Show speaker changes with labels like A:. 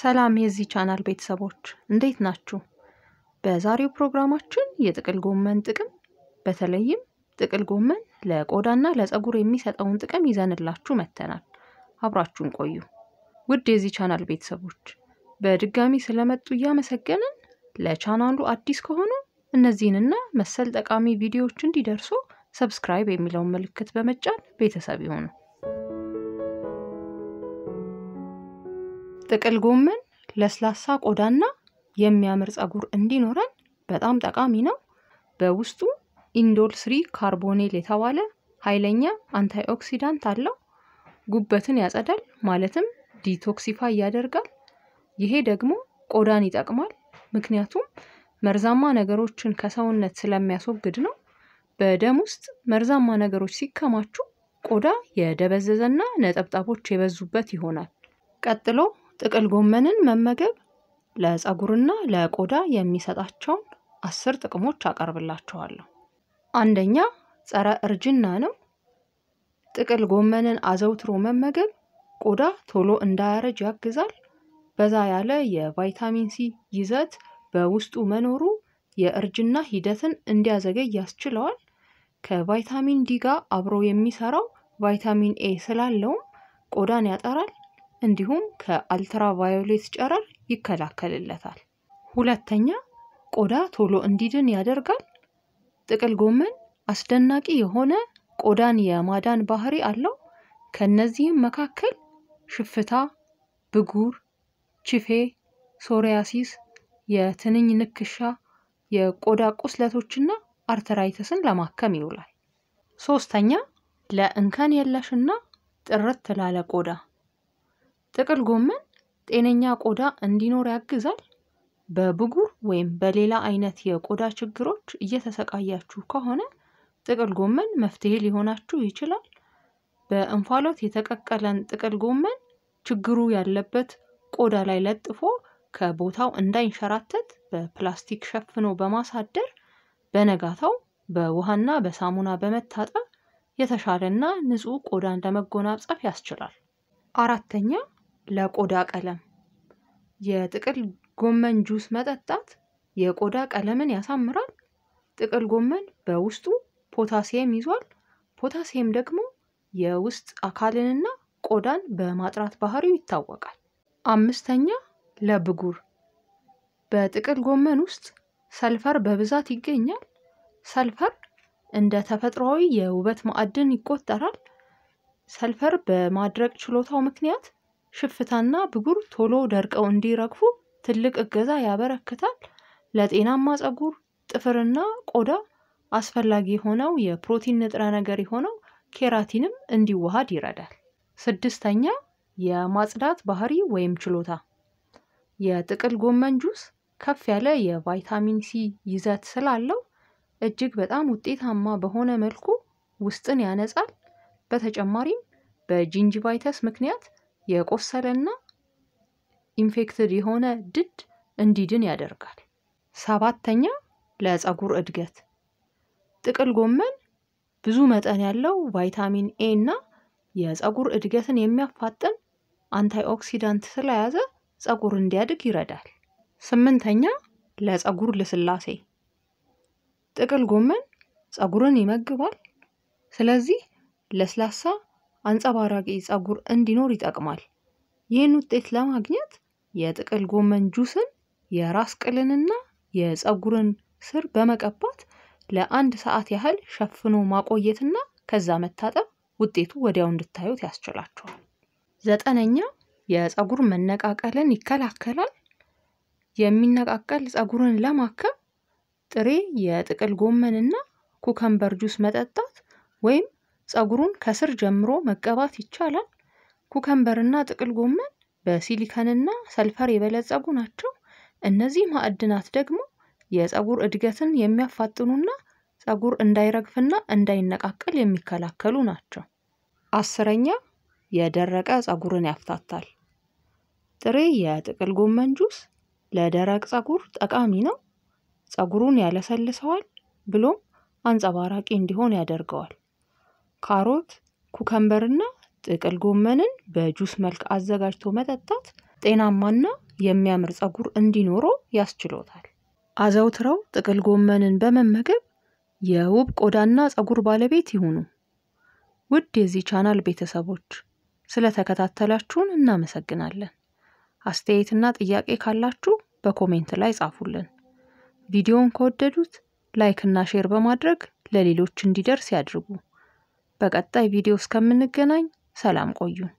A: ሰላም የዚህ ቻናል ቤተሰቦች እንዴት ናችሁ? በዛሬው ፕሮግራማችን የጥቅል ጎመን ጥቅም በተለይም ጥቅል ጎመን ለቆዳና ለፀጉር የሚሰጠውን ጥቅም ይዘንላችሁ መጥተናል። አብራችሁን ቆዩ። ውድ የዚህ ቻናል ቤተሰቦች በድጋሚ ስለመጡ እያመሰገንን ለቻናሉ አዲስ ከሆኑ እነዚህንና መሰል ጠቃሚ ቪዲዮዎች እንዲደርሱ ሰብስክራይብ የሚለውን ምልክት በመጫን ቤተሰብ ይሁኑ። ጥቅል ጎመን ለስላሳ ቆዳና የሚያምር ጸጉር እንዲኖረን በጣም ጠቃሚ ነው። በውስጡ ኢንዶል ስሪ ካርቦኔል የተባለ ኃይለኛ አንታይ ኦክሲዳንት አለው። ጉበትን ያጸዳል፣ ማለትም ዲቶክሲፋይ ያደርጋል። ይሄ ደግሞ ቆዳን ይጠቅማል፣ ምክንያቱም መርዛማ ነገሮችን ከሰውነት ስለሚያስወግድ ነው። በደም ውስጥ መርዛማ ነገሮች ሲከማቹ ቆዳ የደበዘዘና ነጠብጣቦች የበዙበት ይሆናል። ቀጥሎ ጥቅል ጎመንን መመገብ ለጸጉርና ለቆዳ የሚሰጣቸውን አስር ጥቅሞች አቀርብላችኋለሁ። አንደኛ ጸረ እርጅና ነው። ጥቅል ጎመንን አዘውትሮ መመገብ ቆዳ ቶሎ እንዳያረጅ ያግዛል። በዛ ያለ የቫይታሚን ሲ ይዘት በውስጡ መኖሩ የእርጅና ሂደትን እንዲያዘገይ ያስችለዋል። ከቫይታሚን ዲ ጋር አብሮ የሚሰራው ቫይታሚን ኤ ስላለውም ቆዳን ያጠራል። እንዲሁም ከአልትራቫዮሌት ጨረር ይከላከልለታል። ሁለተኛ ቆዳ ቶሎ እንዲድን ያደርጋል። ጥቅል ጎመን አስደናቂ የሆነ ቆዳን የማዳን ባህሪ አለው። ከነዚህም መካከል ሽፍታ፣ ብጉር፣ ችፌ፣ ሶሪያሲስ፣ የትንኝ ንክሻ፣ የቆዳ ቁስለቶችና አርተራይተስን ለማከም ይውላል። ሶስተኛ ለእንከን የለሽና ጥርት ላለ ቆዳ ጥቅል ጎመን ጤነኛ ቆዳ እንዲኖር ያግዛል። በብጉር ወይም በሌላ አይነት የቆዳ ችግሮች እየተሰቃያችሁ ከሆነ ጥቅል ጎመን መፍትሄ ሊሆናችሁ ይችላል። በእንፋሎት የተቀቀለን ጥቅል ጎመን ችግሩ ያለበት ቆዳ ላይ ለጥፎ ከቦታው እንዳይንሸራተት በፕላስቲክ ሸፍኖ በማሳደር በነጋታው በውሃና በሳሙና በመታጠብ የተሻለና ንጹህ ቆዳን ለመጎናጸፍ ያስችላል። አራተኛ ለቆዳ ቀለም የጥቅል ጎመን ጁስ መጠጣት የቆዳ ቀለምን ያሳምራል። ጥቅል ጎመን በውስጡ ፖታሲየም ይዟል። ፖታሲየም ደግሞ የውስጥ አካልንና ቆዳን በማጥራት ባህሪው ይታወቃል። አምስተኛ ለብጉር በጥቅል ጎመን ውስጥ ሰልፈር በብዛት ይገኛል። ሰልፈር እንደ ተፈጥሯዊ የውበት ማዕድን ይቆጠራል። ሰልፈር በማድረቅ ችሎታው ምክንያት ሽፍታና ብጉር ቶሎ ደርቀው እንዲረግፉ ትልቅ እገዛ ያበረክታል። ለጤናማ ጸጉር፣ ጥፍርና ቆዳ አስፈላጊ የሆነው የፕሮቲን ንጥረ ነገር የሆነው ኬራቲንም እንዲዋሃድ ይረዳል። ስድስተኛ የማጽዳት ባህሪ ወይም ችሎታ። የጥቅል ጎመን ጁስ ከፍ ያለ የቫይታሚን ሲ ይዘት ስላለው እጅግ በጣም ውጤታማ በሆነ መልኩ ውስጥን ያነጻል። በተጨማሪም በጂንጂቫይተስ ምክንያት የቆሰለና ኢንፌክትድ የሆነ ድድ እንዲድን ያደርጋል። ሰባተኛ ለፀጉር እድገት ጥቅል ጎመን ብዙ መጠን ያለው ቫይታሚን ኤ እና የፀጉር እድገትን የሚያፋጥን አንታይኦክሲዳንት ስለያዘ ፀጉር እንዲያድግ ይረዳል። ስምንተኛ ለፀጉር ልስላሴ ጥቅል ጎመን ፀጉርን ይመግባል። ስለዚህ ለስላሳ አንጸባራቂ ጸጉር እንዲኖር ይጠቅማል። ይህን ውጤት ለማግኘት የጥቅል ጎመን ጁስን የራስ ቅልንና የጸጉርን ስር በመቀባት ለአንድ ሰዓት ያህል ሸፍኖ ማቆየትና ከዛ መታጠብ ውጤቱ ወዲያው እንድታዩት ያስችላቸዋል። ዘጠነኛ የጸጉር መነቃቀልን ይከላከላል። የሚነቃቀል ጸጉርን ለማከም ጥሬ የጥቅል ጎመንና ኩከምበር ጁስ መጠጣት ወይም ፀጉሩን ከስር ጀምሮ መቀባት ይቻላል። ኩከምበርና ጥቅል ጎመን በሲሊከንና ሰልፈር የበለጸጉ ናቸው። እነዚህ ማዕድናት ደግሞ የፀጉር እድገትን የሚያፋጥኑና ፀጉር እንዳይረግፍና እንዳይነቃቀል የሚከላከሉ ናቸው። አስረኛ የደረቀ ፀጉርን ያፍታታል። ጥሬ የጥቅል ጎመን ጁስ ለደረቅ ፀጉር ጠቃሚ ነው። ፀጉሩን ያለሰልሰዋል ብሎም አንጸባራቂ እንዲሆን ያደርገዋል። ካሮት ኩከምበርና ጥቅል ጎመንን በጁስ መልክ አዘጋጅቶ መጠጣት ጤናማና የሚያምር ፀጉር እንዲኖረው ያስችሎታል። አዘውትረው ጥቅል ጎመንን በመመገብ የውብ ቆዳና ፀጉር ባለቤት ይሁኑ። ውድ የዚህ ቻናል ቤተሰቦች ስለተከታተላችሁን እናመሰግናለን። አስተያየትና ጥያቄ ካላችሁ በኮሜንት ላይ ጻፉልን። ቪዲዮውን ከወደዱት ላይክና ሼር በማድረግ ለሌሎች እንዲደርስ ያድርጉ። በቀጣይ ቪዲዮ እስከምንገናኝ ሰላም ቆዩን።